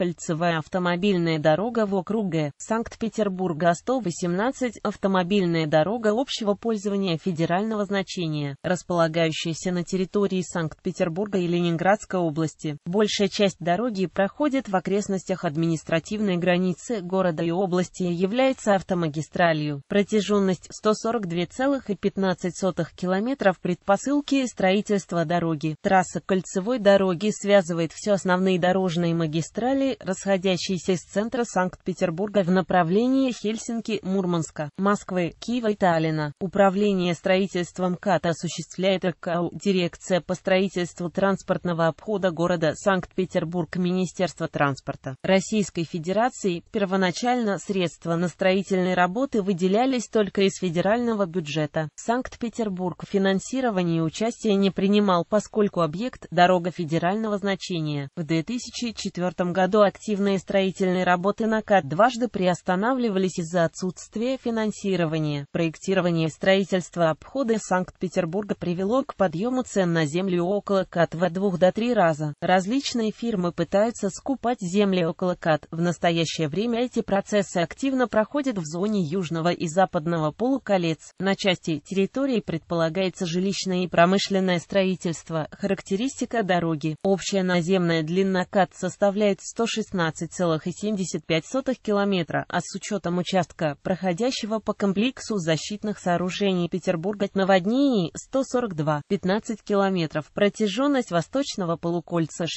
Кольцевая автомобильная дорога в округе Санкт-Петербурга 118 автомобильная дорога общего пользования федерального значения, располагающаяся на территории Санкт-Петербурга и Ленинградской области. Большая часть дороги проходит в окрестностях административной границы города и области и является автомагистралью. Протяженность 142,15 км предпосылки строительства дороги. Трасса кольцевой дороги связывает все основные дорожные магистрали трассы, расходящейся из центра Санкт-Петербурга в направлении Хельсинки-Мурманска, Москвы, Киева и Таллина. Управление строительством КАТ осуществляет ЭКАУ, Дирекция по строительству транспортного обхода города Санкт-Петербург Министерства транспорта Российской Федерации. Первоначально средства на строительные работы выделялись только из федерального бюджета. Санкт-Петербург финансирование участия не принимал, поскольку объект – дорога федерального значения. В 2004 году активные строительные работы на КАТ дважды приостанавливались из-за отсутствия финансирования. Проектирование строительства обхода Санкт-Петербурга привело к подъему цен на землю около КАТ в 2 до 3 раза. Различные фирмы пытаются скупать земли около КАТ. В настоящее время эти процессы активно проходят в зоне южного и западного полуколец. На части территории предполагается жилищное и промышленное строительство. Характеристика дороги. Общая наземная длина КАТ составляет 160 116,75 километра, а с учетом участка, проходящего по комплексу защитных сооружений Петербурга от наводнений 142,15 километров, протяженность восточного полукольца 66,7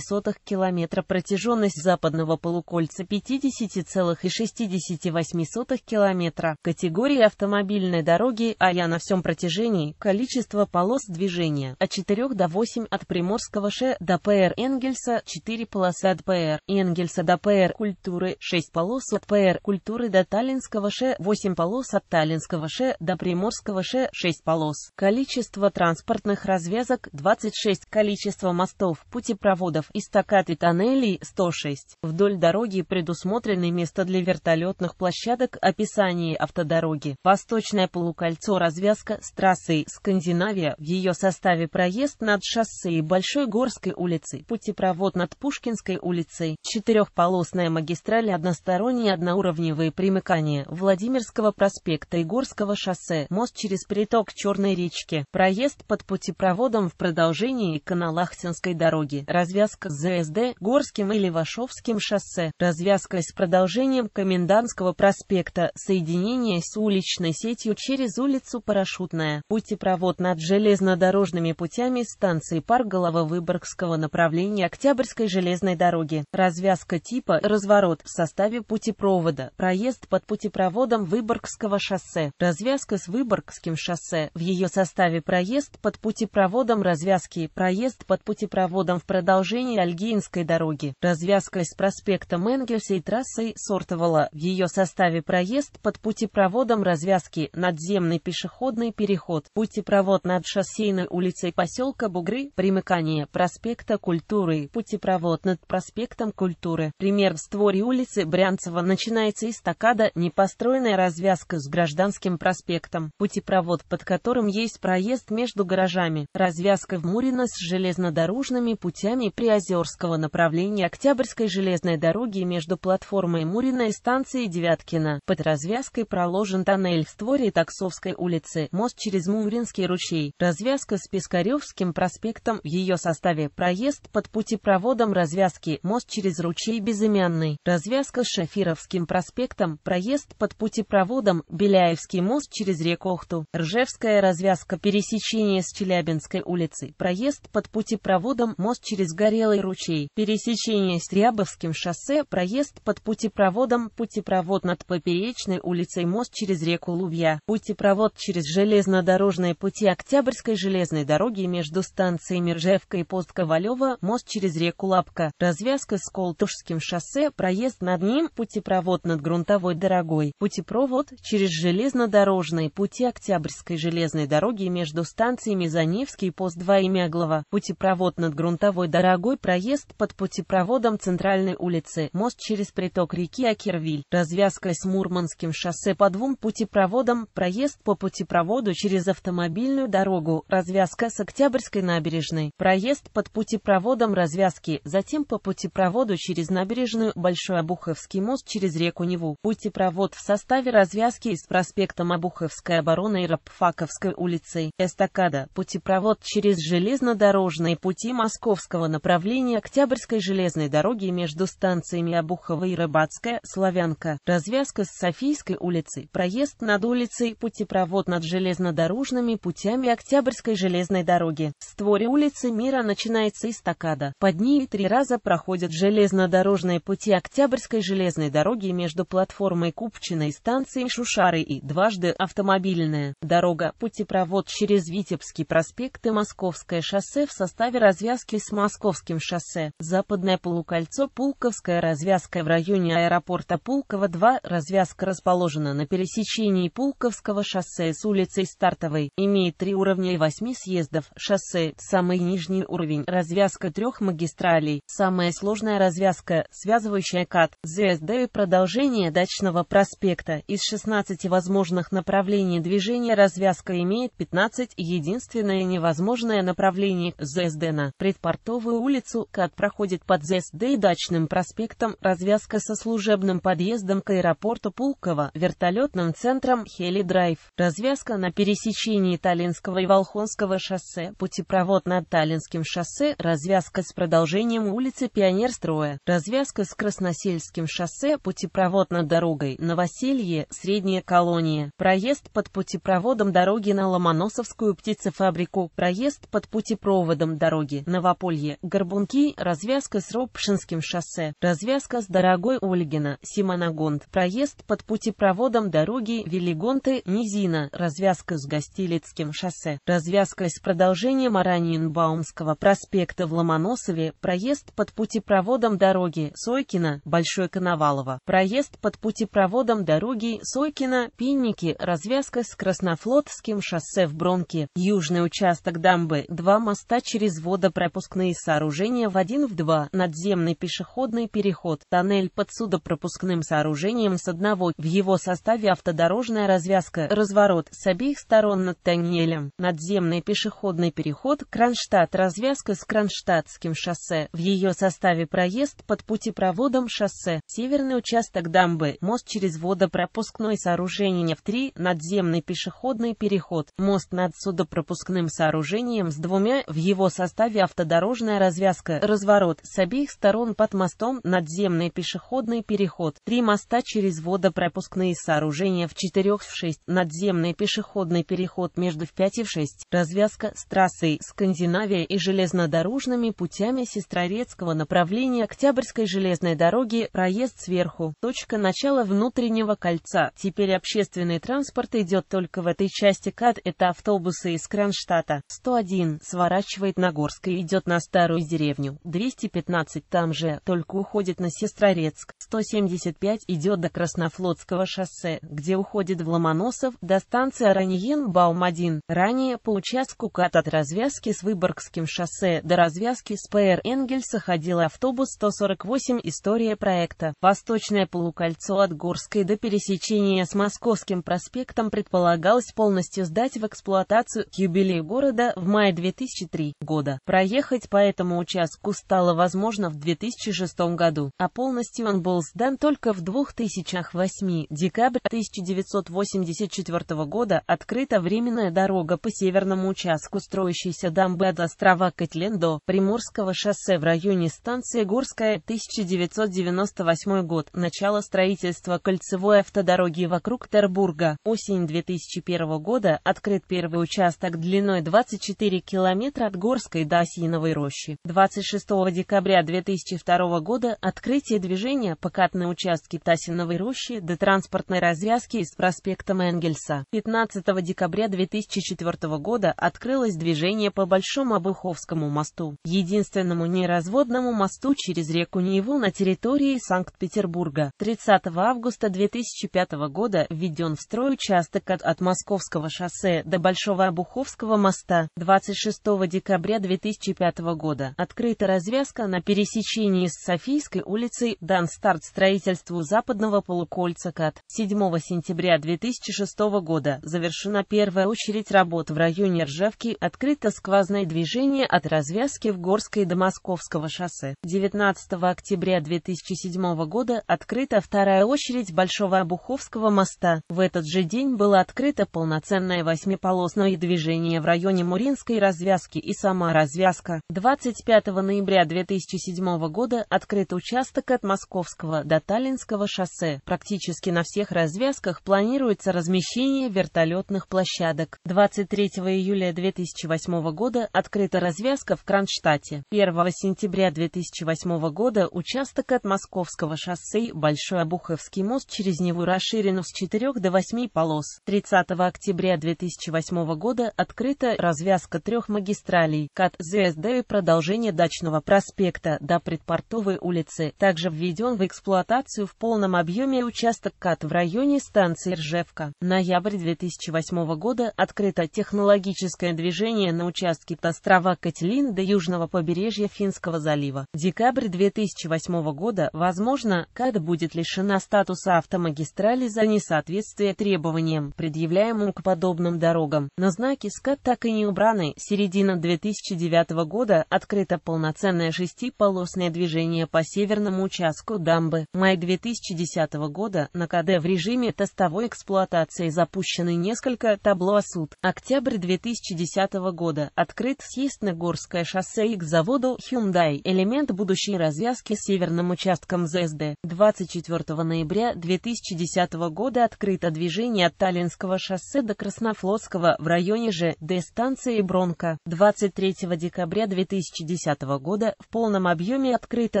километра, протяженность западного полукольца 50,68 километра, категории автомобильной дороги АЯ на всем протяжении, количество полос движения от а 4 до 8 от Приморского ше до ПР Энгельса Культура 4 полосы от ПР Энгельса до ПР Культуры 6 полос от ПР Культуры до Таллинского ше, 8 полос от Таллинского ше до Приморского ше, 6 полос. Количество транспортных развязок 26. Количество мостов, путепроводов, эстакад и тоннелей 106. Вдоль дороги предусмотрены места для вертолетных площадок, описание автодороги. Восточное полукольцо развязка с трассой Скандинавия в ее составе проезд над шоссе и Большой Горской улицы, путепровод вот над Пушкинской улицей, четырехполосная магистраль, односторонние одноуровневые примыкания, Владимирского проспекта, и Горского шоссе, мост через приток Черной речки, проезд под путепроводом в продолжении Каналахтинской дороги, развязка с ЗСД, Горским или Вашовским шоссе, развязка с продолжением Комендантского проспекта, соединение с уличной сетью через улицу Парашютная, путепровод над железнодорожными путями станции Парк Голововыборгского направления Октябрь, Октябрьской железной дороги. Развязка типа «Разворот» в составе путепровода. Проезд под путепроводом Выборгского шоссе. Развязка с Выборгским шоссе. В ее составе проезд под путепроводом развязки. Проезд под путепроводом в продолжении Альгейнской дороги. Развязка с проспектом Энгельса и трассой Сортовала. В ее составе проезд под путепроводом развязки. Надземный пешеходный переход. Путепровод над шоссейной улицей поселка Бугры. Примыкание проспекта Культуры путепровод над проспектом Культуры. Пример в створе улицы Брянцева начинается эстакада, непостроенная развязка с Гражданским проспектом. Путепровод, под которым есть проезд между гаражами. Развязка в Мурино с железнодорожными путями Приозерского направления Октябрьской железной дороги между платформой Мурина и станцией Девяткина. Под развязкой проложен тоннель в створе Таксовской улицы, мост через Муринский ручей. Развязка с Пискаревским проспектом в ее составе проезд под путепроводом проводом развязки мост через ручей Безымянный, развязка с Шафировским проспектом, проезд под путепроводом, Беляевский мост через реку Охту, Ржевская развязка пересечение с Челябинской улицей. проезд под путепроводом, мост через Горелый ручей, пересечение с Рябовским шоссе, проезд под путепроводом, путепровод над Поперечной улицей, мост через реку Лувья, путепровод через железнодорожные пути Октябрьской железной дороги между станциями Ржевка и Постковалева, мост через реку Лапка, развязка с Колтушским шоссе, проезд над ним, путепровод над грунтовой дорогой, путепровод через железнодорожные пути Октябрьской железной дороги между станциями Заневский, пост 2 и Мяглова, путепровод над грунтовой дорогой, проезд под путепроводом центральной улицы, мост через приток реки Акервиль, развязка с Мурманским шоссе по двум путепроводам, проезд по путепроводу через автомобильную дорогу, развязка с Октябрьской набережной, проезд под путепроводом развязка развязки, затем по путепроводу через набережную Большой Обуховский мост через реку Неву. Путепровод в составе развязки с проспектом Обуховской обороны и Рабфаковской улицей. Эстакада. Путепровод через железнодорожные пути московского направления Октябрьской железной дороги между станциями Обухова и Рыбацкая, Славянка. Развязка с Софийской улицей. Проезд над улицей. Путепровод над железнодорожными путями Октябрьской железной дороги. В створе улицы Мира начинается эстакада. Под дни и три раза проходят железнодорожные пути Октябрьской железной дороги между платформой Купчиной и станцией Шушары и дважды автомобильная дорога, путепровод через Витебский проспект и Московское шоссе в составе развязки с Московским шоссе, западное полукольцо Пулковская развязка в районе аэропорта Пулково-2, развязка расположена на пересечении Пулковского шоссе с улицей Стартовой, имеет три уровня и восьми съездов, шоссе, самый нижний уровень, развязка трех магистралей, магистралей. Самая сложная развязка, связывающая КАТ, ЗСД и продолжение Дачного проспекта. Из 16 возможных направлений движения развязка имеет 15. Единственное невозможное направление – ЗСД на предпортовую улицу. КАТ проходит под ЗСД и Дачным проспектом. Развязка со служебным подъездом к аэропорту Пулково, вертолетным центром Хели-Драйв. Развязка на пересечении Таллинского и Волхонского шоссе, путепровод над Таллинским шоссе, развязка с продолжением продолжением улицы Пионерстроя, развязка с Красносельским шоссе, путепровод над дорогой Новоселье, Средняя колония, проезд под путепроводом дороги на Ломоносовскую птицефабрику, проезд под путепроводом дороги Новополье, Горбунки, развязка с Ропшинским шоссе, развязка с Дорогой Ольгина, Симоногонт, проезд под путепроводом дороги Велигонты, Низина, развязка с Гостилицким шоссе, развязка с продолжением Араньенбаумского проспекта в Ломоносове, Подмосковье, проезд под путепроводом дороги Сойкина, Большой Коновалово, проезд под путепроводом дороги Сойкина, Пинники, развязка с Краснофлотским шоссе в Бронке, южный участок дамбы, два моста через водопропускные сооружения в один в два. надземный пешеходный переход, тоннель под судопропускным сооружением с одного, в его составе автодорожная развязка, разворот с обеих сторон над тоннелем, надземный пешеходный переход, Кронштадт, развязка с Кронштадтским шоссе шоссе. В ее составе проезд под путепроводом шоссе, северный участок дамбы, мост через водопропускное сооружение в 3, надземный пешеходный переход, мост над судопропускным сооружением с двумя, в его составе автодорожная развязка, разворот с обеих сторон под мостом, надземный пешеходный переход, три моста через водопропускные сооружения в 4 в 6, надземный пешеходный переход между в 5 и в 6, развязка с трассой Скандинавия и железнодорожными путями руками Сестрорецкого направления Октябрьской железной дороги проезд сверху, точка начала внутреннего кольца. Теперь общественный транспорт идет только в этой части КАД, это автобусы из Кронштадта. 101 сворачивает на Горской, идет на Старую деревню. 215 там же, только уходит на Сестрорецк. 175 идет до Краснофлотского шоссе, где уходит в Ломоносов, до станции Араньен-Баум-1. Ранее по участку КАД от развязки с Выборгским шоссе до развязки с ПМ ТР Энгельса ходил автобус 148 «История проекта. Восточное полукольцо от Горской до пересечения с Московским проспектом» предполагалось полностью сдать в эксплуатацию к юбилею города в мае 2003 года. Проехать по этому участку стало возможно в 2006 году, а полностью он был сдан только в 2008. Декабрь 1984 года открыта временная дорога по северному участку строящейся дамбы от острова Котлендо, Приморского шоссе в районе станции Горская, 1998 год, начало строительства кольцевой автодороги вокруг Тербурга, осень 2001 года, открыт первый участок длиной 24 километра от Горской до Осиновой рощи. 26 декабря 2002 года открытие движения по катной участке Тасиновой рощи до транспортной развязки с проспектом Энгельса. 15 декабря 2004 года открылось движение по Большому Обуховскому мосту. Единственное современному неразводному мосту через реку Неву на территории Санкт-Петербурга. 30 августа 2005 года введен в строй участок от, от Московского шоссе до Большого Обуховского моста. 26 декабря 2005 года открыта развязка на пересечении с Софийской улицей, дан старт строительству западного полукольца КАТ. 7 сентября 2006 года завершена первая очередь работ в районе Ржевки, открыто сквозное движение от развязки в Горской до Московского шоссе. 19 октября 2007 года открыта вторая очередь Большого Обуховского моста. В этот же день было открыто полноценное восьмиполосное движение в районе Муринской развязки и сама развязка. 25 ноября 2007 года открыт участок от Московского до Таллинского шоссе. Практически на всех развязках планируется размещение вертолетных площадок. 23 июля 2008 года открыта развязка в Кронштадте. 1 сентября 2008 года участок от Московского шоссе Большой Обуховский мост через него расширен с 4 до 8 полос. 30 октября 2008 года открыта развязка трех магистралей КАТ ЗСД и продолжение Дачного проспекта до Предпортовой улицы. Также введен в эксплуатацию в полном объеме участок КАТ в районе станции Ржевка. Ноябрь 2008 года открыто технологическое движение на участке от острова Катлин до южного побережья побережья Финского залива. Декабрь 2008 года, возможно, КАД будет лишена статуса автомагистрали за несоответствие требованиям, предъявляемым к подобным дорогам. Но знаки СКАД так и не убраны. Середина 2009 года открыто полноценное шестиполосное движение по северному участку дамбы. Май 2010 года на КАД в режиме тестовой эксплуатации запущены несколько табло суд. Октябрь 2010 года открыт съезд на Горское шоссе и к заводу году Hyundai элемент будущей развязки с северным участком ЗСД. 24 ноября 2010 года открыто движение от Таллинского шоссе до Краснофлотского в районе же Д станции Бронко. 23 декабря 2010 года в полном объеме открыта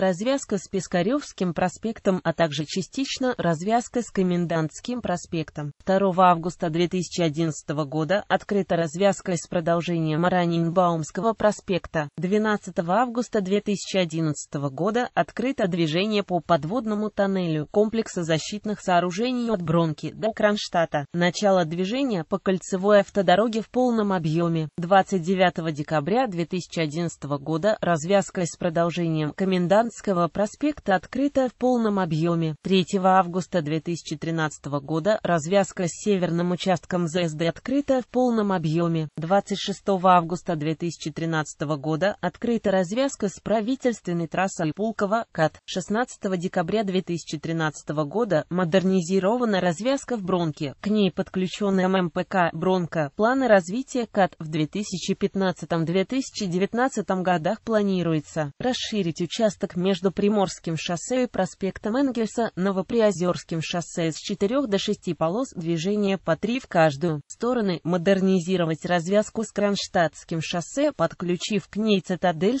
развязка с Пискаревским проспектом, а также частично развязка с Комендантским проспектом. 2 августа 2011 года открыта развязка с продолжением Раненбаумского проспекта. 12 августа 2011 года открыто движение по подводному тоннелю комплекса защитных сооружений от Бронки до Кронштадта. Начало движения по кольцевой автодороге в полном объеме. 29 декабря 2011 года развязка с продолжением Комендантского проспекта открыта в полном объеме. 3 августа 2013 года развязка с северным участком ЗСД открыта в полном объеме. 26 августа 2013 года открыта развязка с правительственной трассой Пулково-Кат. 16 декабря 2013 года модернизирована развязка в Бронке, к ней подключен ММПК Бронка. Планы развития КАТ в 2015-2019 годах планируется расширить участок между Приморским шоссе и проспектом Энгельса, Новоприозерским шоссе с 4 до 6 полос движения по 3 в каждую стороны, модернизировать развязку с Кронштадтским шоссе, подключив к ней цитадель